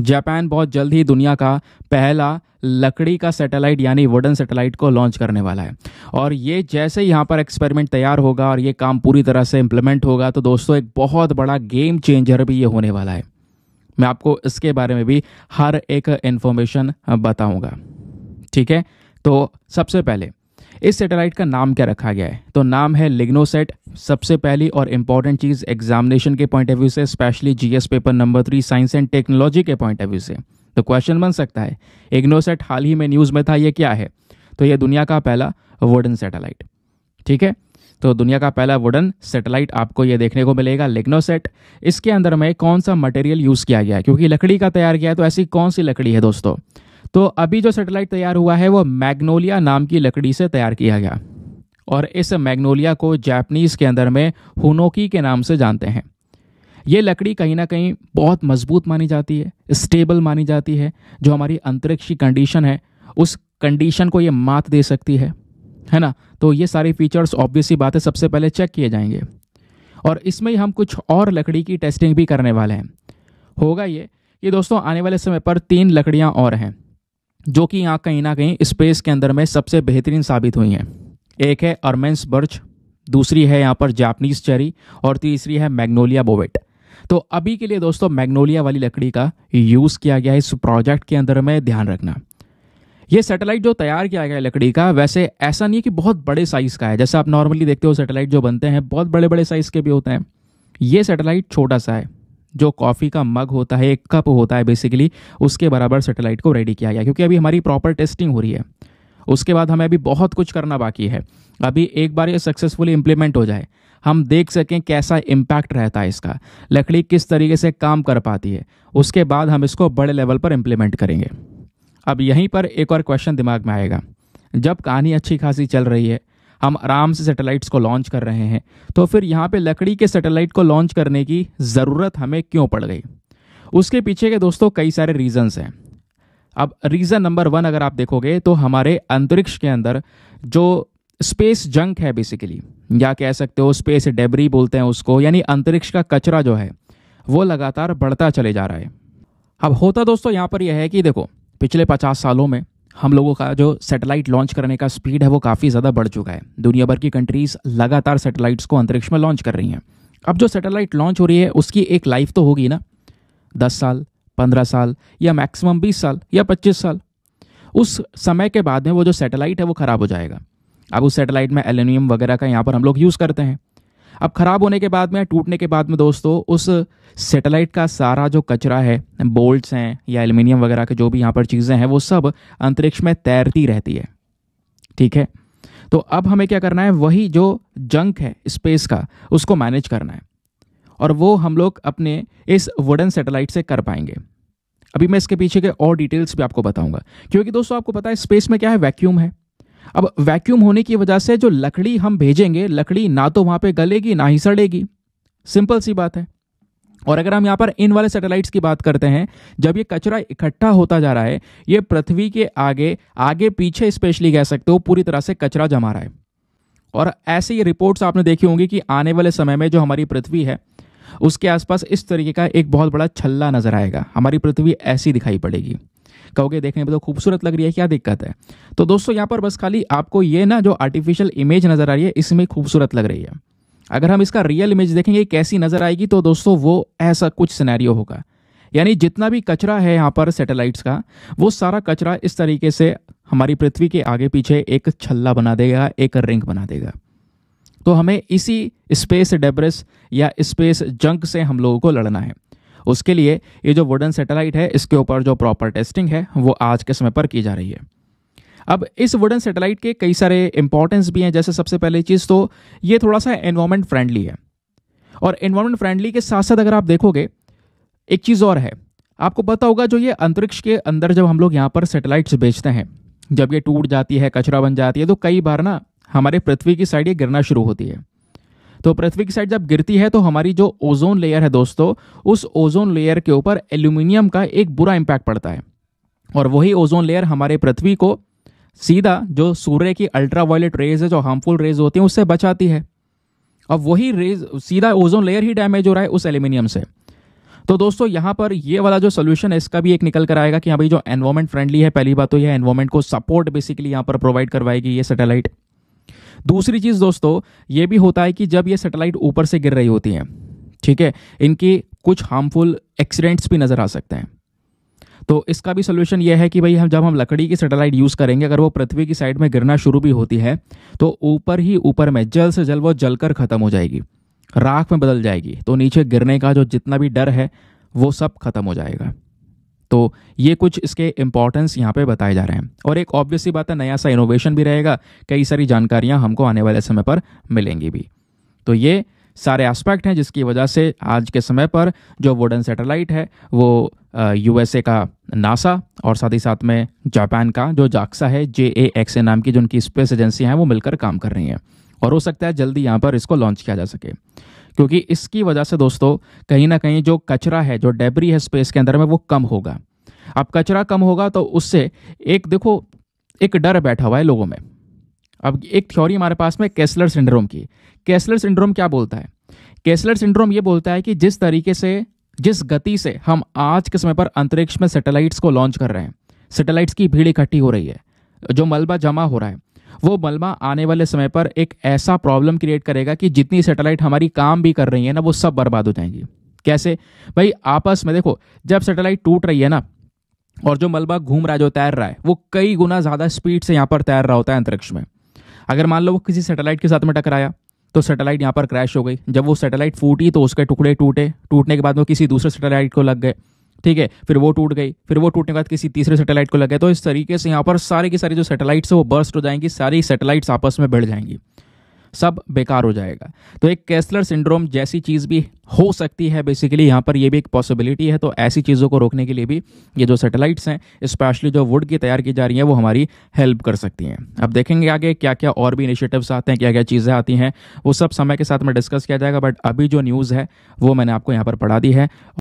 Japan बहुत जल्द ही दुनिया का पहला लकड़ी का सैटेलाइट यानी वुडन सैटेलाइट को लॉन्च करने वाला है और ये जैसे ही यहाँ पर एक्सपेरिमेंट तैयार होगा और ये काम पूरी तरह से इम्प्लीमेंट होगा तो दोस्तों एक बहुत बड़ा गेम चेंजर भी ये होने वाला है मैं आपको इसके बारे में भी हर एक इन्फॉर्मेशन बताऊँगा ठीक है तो सबसे पहले इस सैटेलाइट का नाम क्या रखा गया है तो नाम है लिग्नोसेट सबसे पहली और इम्पॉर्टेंट चीज़ एग्जामिनेशन के पॉइंट ऑफ व्यू से specially GS paper number three science and technology के पॉइंट ऑफ व्यू से तो क्वेश्चन बन सकता है इग्नोसेट हाल ही में न्यूज़ में था ये क्या है तो ये दुनिया का पहला वुडन सेटेलाइट ठीक है तो दुनिया का पहला वुडन सेटेलाइट आपको ये देखने को मिलेगा लिग्नोसेट इसके अंदर में कौन सा मटेरियल यूज़ किया गया है क्योंकि लकड़ी का तैयार किया है तो ऐसी कौन सी लकड़ी है दोस्तों तो अभी जो सेटेलाइट तैयार हुआ है वो मैग्नोलिया नाम की लकड़ी से तैयार किया गया और इस मैग्नोलिया को जापनीज़ के अंदर में हुनोकी के नाम से जानते हैं ये लकड़ी कहीं ना कहीं बहुत मजबूत मानी जाती है स्टेबल मानी जाती है जो हमारी अंतरिक्ष की कंडीशन है उस कंडीशन को ये मात दे सकती है है ना तो ये सारे फीचर्स ऑब्वियसली बातें सबसे पहले चेक किए जाएंगे और इसमें ही हम कुछ और लकड़ी की टेस्टिंग भी करने वाले हैं होगा ये कि दोस्तों आने वाले समय पर तीन लकड़ियाँ और हैं जो कि यहाँ कहीं ना कहीं स्पेस के अंदर में सबसे बेहतरीन साबित हुई हैं एक है अर्मेंस बर्च दूसरी है यहाँ पर जापनीज चेरी और तीसरी है मैग्नोलिया बोवेट तो अभी के लिए दोस्तों मैग्नोलिया वाली लकड़ी का यूज़ किया गया है इस प्रोजेक्ट के अंदर में ध्यान रखना ये सैटेलाइट जो तैयार किया गया है लकड़ी का वैसे ऐसा नहीं है कि बहुत बड़े साइज़ का है जैसे आप नॉर्मली देखते हो सैटेलाइट जो बनते हैं बहुत बड़े बड़े साइज़ के भी होते हैं ये सैटेलाइट छोटा सा है जो कॉफ़ी का मग होता है एक कप होता है बेसिकली उसके बराबर सेटेलाइट को रेडी किया गया क्योंकि अभी हमारी प्रॉपर टेस्टिंग हो रही है उसके बाद हमें अभी बहुत कुछ करना बाकी है अभी एक बार ये सक्सेसफुली इम्प्लीमेंट हो जाए हम देख सकें कैसा इम्पैक्ट रहता है इसका लकड़ी किस तरीके से काम कर पाती है उसके बाद हम इसको बड़े लेवल पर इम्प्लीमेंट करेंगे अब यहीं पर एक और क्वेश्चन दिमाग में आएगा जब कहानी अच्छी खासी चल रही है हम आराम से सैटेलाइट्स को लॉन्च कर रहे हैं तो फिर यहाँ पे लकड़ी के सैटेलाइट को लॉन्च करने की ज़रूरत हमें क्यों पड़ गई उसके पीछे के दोस्तों कई सारे रीजंस हैं अब रीज़न नंबर वन अगर आप देखोगे तो हमारे अंतरिक्ष के अंदर जो स्पेस जंक है बेसिकली या कह सकते हो स्पेस डेबरी बोलते हैं उसको यानी अंतरिक्ष का कचरा जो है वो लगातार बढ़ता चले जा रहा है अब होता दोस्तों यहाँ पर यह है कि देखो पिछले पचास सालों में हम लोगों का जो सैटेलाइट लॉन्च करने का स्पीड है वो काफ़ी ज़्यादा बढ़ चुका है दुनिया भर की कंट्रीज़ लगातार सैटेलाइट्स को अंतरिक्ष में लॉन्च कर रही हैं अब जो सैटेलाइट लॉन्च हो रही है उसकी एक लाइफ तो होगी ना दस साल पंद्रह साल या मैक्सिमम बीस साल या पच्चीस साल उस समय के बाद में वो जो सैटेलाइट है वो ख़राब हो जाएगा अब उस सैटेलाइट में एल्यूमिनियम वगैरह का यहाँ पर हम लोग यूज़ करते हैं अब ख़राब होने के बाद में टूटने के बाद में दोस्तों उस सेटेलाइट का सारा जो कचरा है बोल्ट्स हैं या एल्यूमिनियम वगैरह के जो भी यहाँ पर चीज़ें हैं वो सब अंतरिक्ष में तैरती रहती है ठीक है तो अब हमें क्या करना है वही जो जंक है स्पेस का उसको मैनेज करना है और वो हम लोग अपने इस वुडन सेटेलाइट से कर पाएंगे अभी मैं इसके पीछे के और डिटेल्स भी आपको बताऊंगा क्योंकि दोस्तों आपको पता है स्पेस में क्या है वैक्यूम है अब वैक्यूम होने की वजह से जो लकड़ी हम भेजेंगे लकड़ी ना तो वहां पे गलेगी ना ही सड़ेगी सिंपल सी बात है और अगर हम यहाँ पर इन वाले सैटेलाइट्स की बात करते हैं जब ये कचरा इकट्ठा होता जा रहा है ये पृथ्वी के आगे आगे पीछे स्पेशली कह सकते हो पूरी तरह से कचरा जमा रहा है और ऐसे ही रिपोर्ट्स आपने देखी होंगी कि आने वाले समय में जो हमारी पृथ्वी है उसके आसपास इस तरीके का एक बहुत बड़ा छल्ला नजर आएगा हमारी पृथ्वी ऐसी दिखाई पड़ेगी कहोगे देखने में तो खूबसूरत लग रही है क्या दिक्कत है तो दोस्तों यहाँ पर बस खाली आपको ये ना जो आर्टिफिशियल इमेज नज़र आ रही है इसमें खूबसूरत लग रही है अगर हम इसका रियल इमेज देखेंगे कैसी नज़र आएगी तो दोस्तों वो ऐसा कुछ सिनेरियो होगा यानी जितना भी कचरा है यहाँ पर सैटेलाइट्स का वो सारा कचरा इस तरीके से हमारी पृथ्वी के आगे पीछे एक छल्ला बना देगा एक रिंग बना देगा तो हमें इसी स्पेस डेब्रेस या स्पेस जंक से हम लोगों को लड़ना है उसके लिए ये जो वुडन सेटेलाइट है इसके ऊपर जो प्रॉपर टेस्टिंग है वो आज के समय पर की जा रही है अब इस वुडन सेटेलाइट के कई सारे इंपॉर्टेंस भी हैं जैसे सबसे पहले चीज़ तो ये थोड़ा सा एनवायरमेंट फ्रेंडली है और एनवायरमेंट फ्रेंडली के साथ साथ अगर आप देखोगे एक चीज़ और है आपको पता होगा जो ये अंतरिक्ष के अंदर जब हम लोग यहाँ पर सेटेलाइट्स बेचते हैं जब ये टूट जाती है कचरा बन जाती है तो कई बार ना हमारे पृथ्वी की साइड ये गिरना शुरू होती है तो पृथ्वी की साइड जब गिरती है तो हमारी जो ओजोन लेयर है दोस्तों उस ओजोन लेयर के ऊपर एल्यूमिनियम का एक बुरा इम्पैक्ट पड़ता है और वही ओजोन लेयर हमारे पृथ्वी को सीधा जो सूर्य की अल्ट्रा वायलेट रेज है जो हार्मफुल रेज होती है उससे बचाती है अब वही रेज सीधा ओजोन लेयर ही डैमेज हो रहा है उस एल्यूमिनियम से तो दोस्तों यहाँ पर ये वाला जो सोल्यूशन है इसका भी एक निकल कर आएगा कि अभी जो एनवायरमेंट फ्रेंडली है पहली बात तो यह एनवायरमेंट को सपोर्ट बेसिकली यहाँ पर प्रोवाइड करवाएगी ये सैटेलाइट दूसरी चीज़ दोस्तों ये भी होता है कि जब ये सेटेलाइट ऊपर से गिर रही होती हैं ठीक है इनकी कुछ हार्मफुल एक्सीडेंट्स भी नज़र आ सकते हैं तो इसका भी सोल्यूशन यह है कि भाई हम जब हम लकड़ी की सेटेलाइट यूज़ करेंगे अगर वो पृथ्वी की साइड में गिरना शुरू भी होती है तो ऊपर ही ऊपर में जल्द से जल्द वो जलकर ख़त्म हो जाएगी राख में बदल जाएगी तो नीचे गिरने का जो जितना भी डर है वो सब खत्म हो जाएगा तो ये कुछ इसके इंपॉर्टेंस यहाँ पे बताए जा रहे हैं और एक ऑब्वियसली बात है नया सा इनोवेशन भी रहेगा कई सारी जानकारियाँ हमको आने वाले समय पर मिलेंगी भी तो ये सारे एस्पेक्ट हैं जिसकी वजह से आज के समय पर जो वुडन सैटेलाइट है वो यूएसए का नासा और साथ ही साथ में जापान का जो जाक्सा है जे ए एक्स ए नाम की जो उनकी स्पेस एजेंसियाँ हैं वो मिलकर काम कर रही हैं और हो सकता है जल्दी यहाँ पर इसको लॉन्च किया जा सके क्योंकि इसकी वजह से दोस्तों कहीं ना कहीं जो कचरा है जो डेबरी है स्पेस के अंदर में वो कम होगा अब कचरा कम होगा तो उससे एक देखो एक डर बैठा हुआ है लोगों में अब एक थ्योरी हमारे पास में कैसलर सिंड्रोम की कैसलर सिंड्रोम क्या बोलता है कैसलर सिंड्रोम ये बोलता है कि जिस तरीके से जिस गति से हम आज के समय पर अंतरिक्ष में सैटेलाइट्स को लॉन्च कर रहे हैं सैटेलाइट्स की भीड़ इकट्ठी हो रही है जो मलबा जमा हो रहा है वो मलबा आने वाले समय पर एक ऐसा प्रॉब्लम क्रिएट करेगा कि जितनी सेटेलाइट हमारी काम भी कर रही है ना वो सब बर्बाद हो जाएंगी कैसे भाई आपस में देखो जब सेटेलाइट टूट रही है ना और जो मलबा घूम रहा है जो तैर रहा है वो कई गुना ज़्यादा स्पीड से यहाँ पर तैर रहा होता है अंतरिक्ष में अगर मान लो वो किसी सेटेलाइट के साथ में टकराया तो सेटेलाइट यहाँ पर क्रैश हो गई जब वो सेटेलाइट फूटी तो उसके टुकड़े टूटे टूटने के बाद वो किसी दूसरे सेटेलाइट को लग गए ठीक है फिर वो टूट गई फिर वो टूटने के बाद किसी तीसरे सैटेलाइट को लग गया तो इस तरीके से यहाँ पर सारे की सारी जो सैटेलाइट्स है वो बर्स्ट हो जाएंगी सारी सैटेलाइट्स आपस में बढ़ जाएंगी सब बेकार हो जाएगा तो एक कैसलर सिंड्रोम जैसी चीज़ भी हो सकती है बेसिकली यहाँ पर ये भी एक पॉसिबिलिटी है तो ऐसी चीज़ों को रोकने के लिए भी ये जो सैटेलाइट्स हैं स्पेशली जो वुड की तैयार की जा रही हैं वो हमारी हेल्प कर सकती हैं अब देखेंगे आगे क्या क्या और भी इनिशिएटिव्स आते हैं क्या क्या चीज़ें आती हैं वो सब समय के साथ में डिस्कस किया जाएगा बट अभी जो न्यूज़ है वो मैंने आपको यहाँ पर पढ़ा दी है